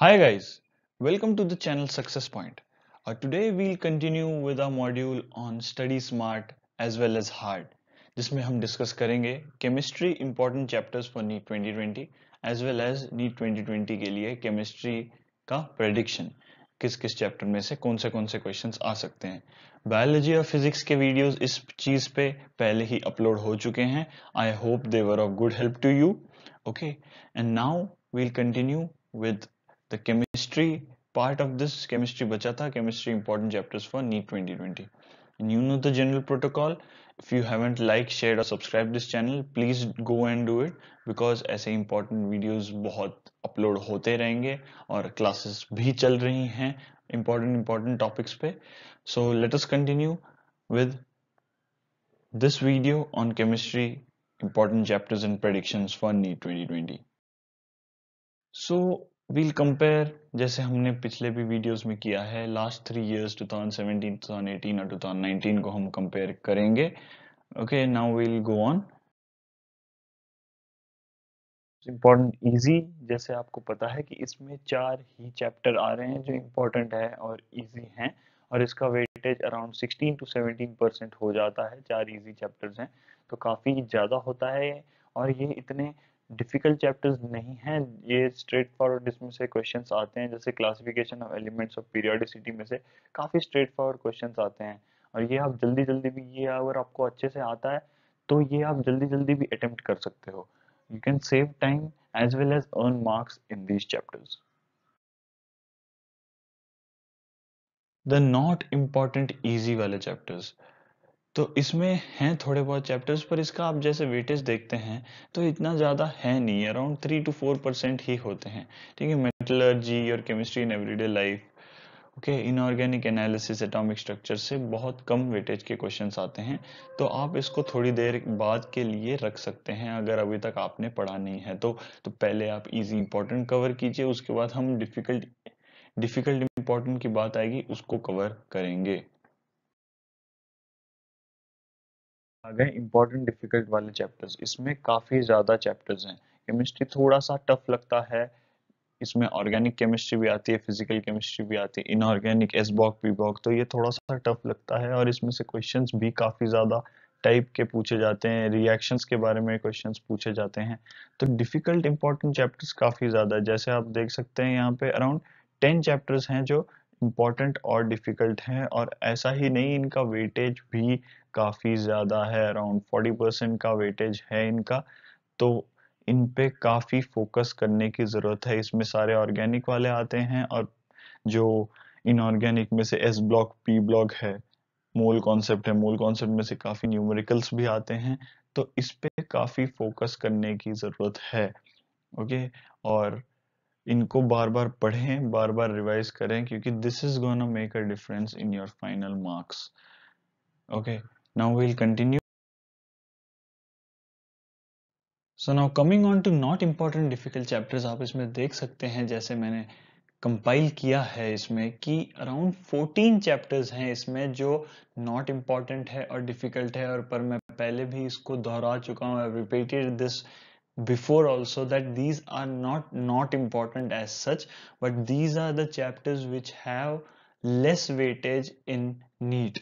Hi guys, welcome to the channel Success Point. Uh, today we'll continue with our module on study smart as well as hard जिसमें हम discuss करेंगे chemistry important chapters for NEET 2020 as well as NEET 2020 के लिए chemistry का prediction किस किस chapter में से कौन से कौन से क्वेश्चंस आ सकते हैं बायोलॉजी और फिजिक्स के वीडियोस इस चीज पे पहले ही अपलोड हो चुके हैं I hope they were of good help to you okay and now we'll continue with the chemistry part of this chemistry बचा था chemistry important chapters for NEET 2020 and you know the general protocol if you haven't liked shared or subscribed this channel please go and do it because ऐसे important videos बहुत upload होते रहेंगे और classes भी चल रही हैं important important topics पे so let us continue with this video on chemistry important chapters and predictions for NEET 2020 so we'll compare जैसे हमने पिछले भी वीडियोस में किया है लास्ट थ्री इयर्स 2017, 2018 और 2019 को हम कंपेयर करेंगे okay now we'll go on important easy जैसे आपको पता है कि इसमें चार ही चैप्टर आ रहे हैं जो इम्पोर्टेंट है और इजी हैं और इसका वेटेज अराउंड 16 टू 17 परसेंट हो जाता है चार इजी चैप्टर्स हैं तो काफ़ी ज़्यादा होता है और ये इतने डिफिकल्ट चैप्टर्स नहीं हैं ये स्ट्रेट फॉरवर्ड इसमें से क्वेश्चन आते हैं जैसे classification of elements of periodicity में से काफ़ी स्ट्रेट फॉरवर्ड क्वेश्चन आते हैं और ये आप जल्दी जल्दी भी ये अगर आपको अच्छे से आता है तो ये आप जल्दी जल्दी भी अटेम्प्ट कर सकते हो you can save time as well as earn marks in these chapters the not important easy वाले चैप्टर्स तो इसमें हैं थोड़े बहुत चैप्टर्स पर इसका आप जैसे वेटेज देखते हैं तो इतना ज़्यादा है नहीं around three two four percent ही होते हैं ठीक है मेटलर्जी और chemistry in everyday life okay inorganic analysis atomic structure से बहुत कम वेटेज के क्वेश्चन आते हैं तो आप इसको थोड़ी देर बाद के लिए रख सकते हैं अगर अभी तक आपने पढ़ा नहीं है तो तो पहले आप इजी इंपॉर्टेंट कवर कीजिए उसके बाद हम डिफिकल्ट डिफिकल्ट इंपॉर्टेंट की बात आएगी उसको कवर करेंगे आ गए इंपॉर्टेंट डिफिकल्ट वाले चैप्टर्स इसमें काफ़ी ज़्यादा चैप्टर्स हैं केमिस्ट्री थोड़ा सा टफ लगता है इसमें ऑर्गेनिक केमिस्ट्री भी आती है फिजिकल केमिस्ट्री भी आती है inorganic S block P block तो ये थोड़ा सा टफ लगता है और इसमें से क्वेश्चन भी काफ़ी ज़्यादा टाइप के पूछे जाते हैं रिएक्शंस के बारे में क्वेश्चन पूछे जाते हैं तो डिफिकल्ट इम्पॉर्टेंट चैप्टर्स काफ़ी ज़्यादा है जैसे आप देख सकते हैं यहाँ पे अराउंड टेन चैप्टर्स हैं जो इम्पॉर्टेंट और डिफ़िकल्ट हैं और ऐसा ही नहीं इनका वेटेज भी काफ़ी ज़्यादा है अराउंड फोर्टी परसेंट का वेटेज है इनका तो इन पे काफ़ी फोकस करने की ज़रूरत है इसमें सारे ऑर्गेनिक वाले आते हैं और जो इनऑर्गेनिक में से एस ब्लॉक पी ब्लॉक है मूल कॉन्सेप्ट है मूल कॉन्सेप्ट में से काफ़ी न्यूमेरिकल्स भी आते हैं तो इस पे काफ़ी फोकस करने की ज़रूरत है ओके और इनको बार बार पढ़ें बार बार रिवाइज करें क्योंकि this is gonna make a difference in your final marks okay now we'll continue so now coming on to not important difficult chapters आप इसमें देख सकते हैं जैसे मैंने कंपाइल किया है इसमें कि अराउंड 14 चैप्टर्स हैं इसमें जो नॉट इम्पॉर्टेंट है और डिफिकल्ट है और पर मैं पहले भी इसको दोहरा चुका हूँ repeated this before also that these are not not important as such but these are the chapters which have less weightage in neat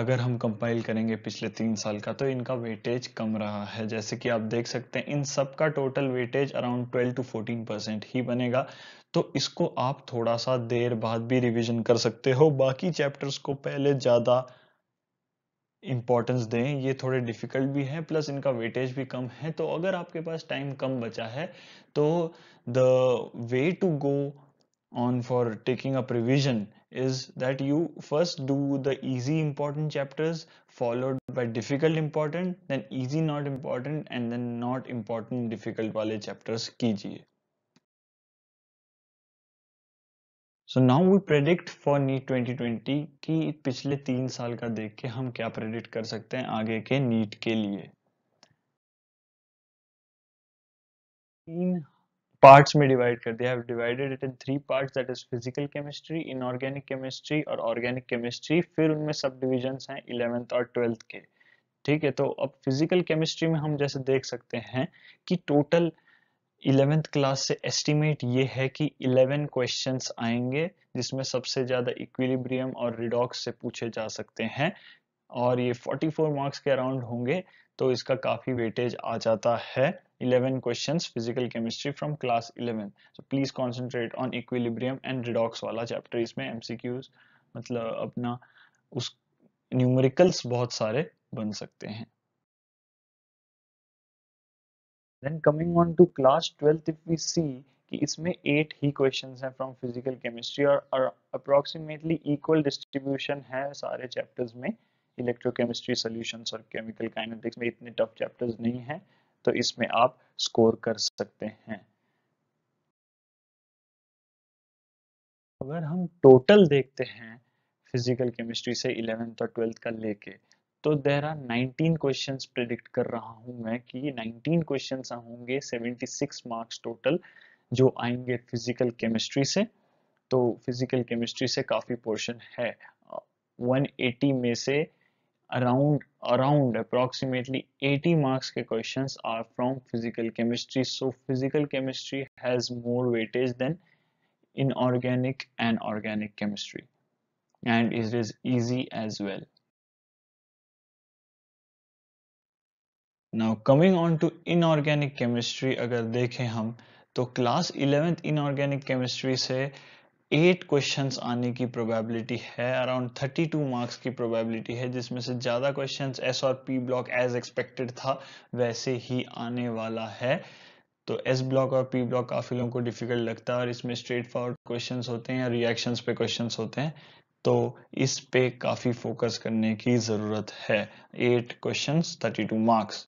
अगर हम कंपाइल करेंगे पिछले तीन साल का तो इनका वेटेज कम रहा है जैसे कि आप देख सकते हैं इन सब का total weightage around 12 to 14 percent ही बनेगा तो इसको आप थोड़ा सा देर बाद भी रिविजन कर सकते हो बाकी चैप्टर्स को पहले ज़्यादा इंपॉर्टेंस दें ये थोड़े डिफिकल्ट भी हैं प्लस इनका वेटेज भी कम है तो अगर आपके पास टाइम कम बचा है तो the way to go on for taking up revision is that you first do the easy important chapters followed by difficult important then easy not important and then not important difficult wale chapters kijiye so now we predict for NEET 2020 ki pichle 3 saal ka dekh ke hum kya predict kar sakte hain aage ke NEET ke liye parts में divide कर दिया divided it in three parts that is physical chemistry inorganic chemistry और organic chemistry फिर उनमें सब divisions हैं eleventh और twelfth के ठीक है तो अब फिजिकल केमिस्ट्री में हम जैसे देख सकते हैं कि टोटल इलेवेंथ क्लास से एस्टिमेट ये है कि इलेवन क्वेश्चंस आएंगे जिसमें सबसे ज़्यादा इक्विलिब्रियम और रिडॉक्स से पूछे जा सकते हैं और ये 44 मार्क्स के अराउंड होंगे तो इसका काफ़ी वेटेज आ जाता है 11 questions physical chemistry from class 11 so please concentrate on equilibrium and redox वाला chapter इसमें mcqs मतलब अपना उस numericals बहुत सारे बन सकते हैं then coming on to class 12th if we see कि इसमें एट ही क्वेश्चंस हैं from physical chemistry or approximately equal distribution hai sare chapters mein electrochemistry solutions or chemical kinetics mein itne tough chapters nahi hain तो इसमें आप score कर सकते हैं अगर हम टोटल देखते हैं फिजिकल केमिस्ट्री से इलेवेंथ और ट्वेल्थ का लेके तो देर आर 19 क्वेश्चन प्रिडिक्ट कर रहा हूं मैं कि 19 क्वेश्चन होंगे 76 मार्क्स टोटल जो आएंगे फिजिकल केमिस्ट्री से तो फिजिकल केमिस्ट्री से काफ़ी पोर्शन है 180 में से around around approximately 80 marks ke questions are from physical chemistry so physical chemistry has more weightage than inorganic and organic chemistry and it is easy as well now coming on to inorganic chemistry agar dekhe hum तो class 11th inorganic chemistry से eight question आने की probability है around thirty two marks की probability है जिसमें से ज़्यादा क्वेश्चन एस और पी ब्लॉक एज एक्सपेक्टेड था वैसे ही आने वाला है तो एस ब्लॉक और पी ब्लॉक काफ़ी लोगों को डिफिकल्ट लगता है और इसमें स्ट्रेट फॉरवर्ड क्वेश्चन होते हैं या रिएक्शन पे क्वेश्चन होते हैं तो इस पे काफ़ी फोकस करने की ज़रूरत है eight question thirty two marks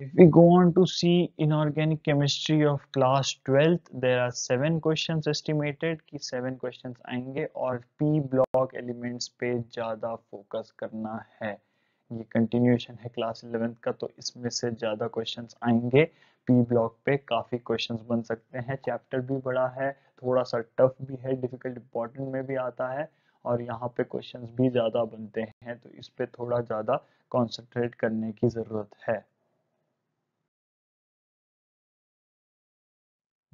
If we go on to see inorganic chemistry of class 12th, there are seven questions estimated ki seven questions aayenge aur P block elements pe ज़्यादा focus karna hai ye continuation hai class 11th ka to isme se ज़्यादा questions aayenge P block pe kafi questions ban sakte hain chapter bhi bada hai thoda sa tough bhi hai difficult important mein bhi aata hai और यहाँ पे questions भी ज़्यादा बनते हैं तो इस पे थोड़ा ज़्यादा concentrate करने की ज़रूरत है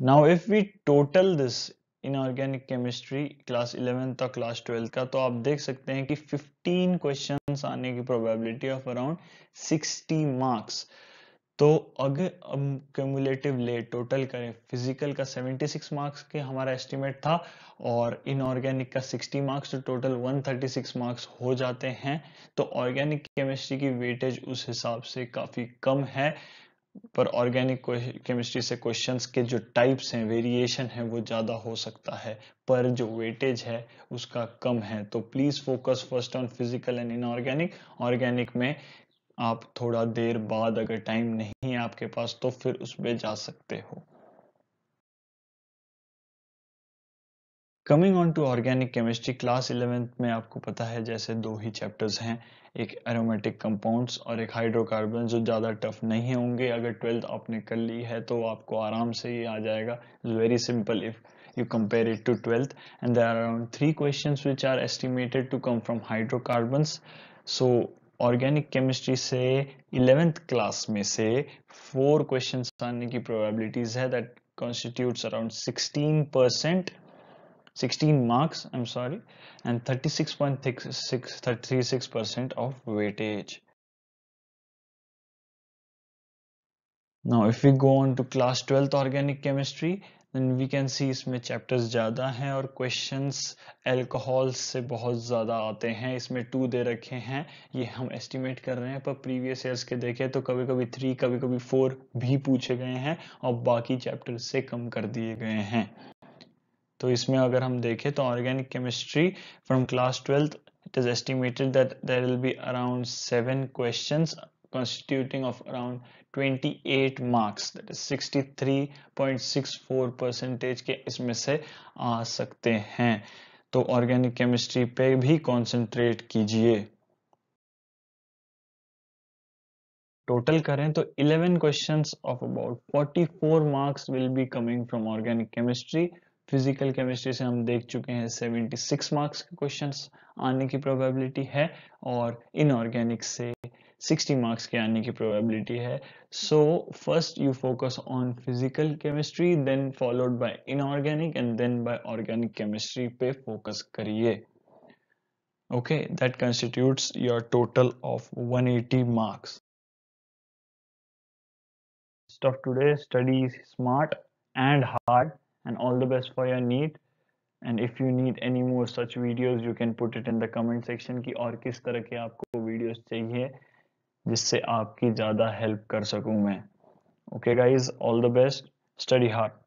now if we total this inorganic chemistry class eleventh और क्लास ट्वेल्थ का तो आप देख सकते हैं कि 15 क्वेश्चंस आने की प्रोबेबिलिटी ऑफ अराउंड 60 मार्क्स तो अगर हम ले टोटल करें फिजिकल का 76 मार्क्स के हमारा एस्टिमेट था और इनऑर्गेनिक का 60 मार्क्स तो टोटल 136 मार्क्स हो जाते हैं तो ऑर्गेनिक केमिस्ट्री की वेटेज उस हिसाब से काफ़ी कम है पर ऑर्गेनिक केमिस्ट्री से क्वेश्चंस के जो टाइप्स हैं वेरिएशन है वो ज़्यादा हो सकता है पर जो वेटेज है उसका कम है तो please focus first on physical and inorganic organic में आप थोड़ा देर बाद अगर टाइम नहीं है आपके पास तो फिर उसमें जा सकते हो coming on to organic chemistry class eleventh में आपको पता है जैसे दो ही चैप्टर्स हैं एक एरोमेटिक कंपाउंड्स और एक हाइड्रोकार्बन जो ज़्यादा टफ नहीं होंगे अगर ट्वेल्थ आपने कर ली है तो आपको आराम से ये आ जाएगा very simple if you compare it to twelfth and there around three question which are estimated to come from hydrocarbon so organic chemistry से इलेवेंथ क्लास में से फोर क्वेश्चन आने की प्रोबेबिलिटीज है that constitutes around sixteen percent 16 marks i'm sorry and 36.36 percent of weightage now if we go on to class 12th organic chemistry then we can see इसमें chapters ज़्यादा हैं और questions alcohol से बहुत ज़्यादा आते हैं इसमें two दे रखे हैं ये हम estimate कर रहे हैं पर previous years के देखें तो कभी कभी three कभी कभी four भी पूछे गए हैं और बाकी chapters से कम कर दिए गए हैं तो इसमें अगर हम देखें तो organic chemistry from class twelfth it is estimated that there will be around seven question constituting of around 28 marks that is 63.64 percentage के इसमें से आ सकते हैं तो ऑर्गेनिक केमिस्ट्री पे भी कॉन्सेंट्रेट कीजिए टोटल करें तो 11 questions of about 44 marks will be coming from organic chemistry physical chemistry से हम देख चुके हैं 76 मार्क्स के क्वेश्चंस आने की प्रोबेबिलिटी है और इनऑर्गेनिक से 60 मार्क्स के आने की प्रोबेबिलिटी है so first you focus on physical chemistry then followed by inorganic and then by organic chemistry पे फोकस करिए okay that constitutes your total of 180 marks today today smart and hard and all the best for your need and if you need any more such videos you can put it in the comment section कि और किस तरह के आपको videos चाहिए जिससे आपकी ज़्यादा help कर सकूँ मैं okay guys all the best study hard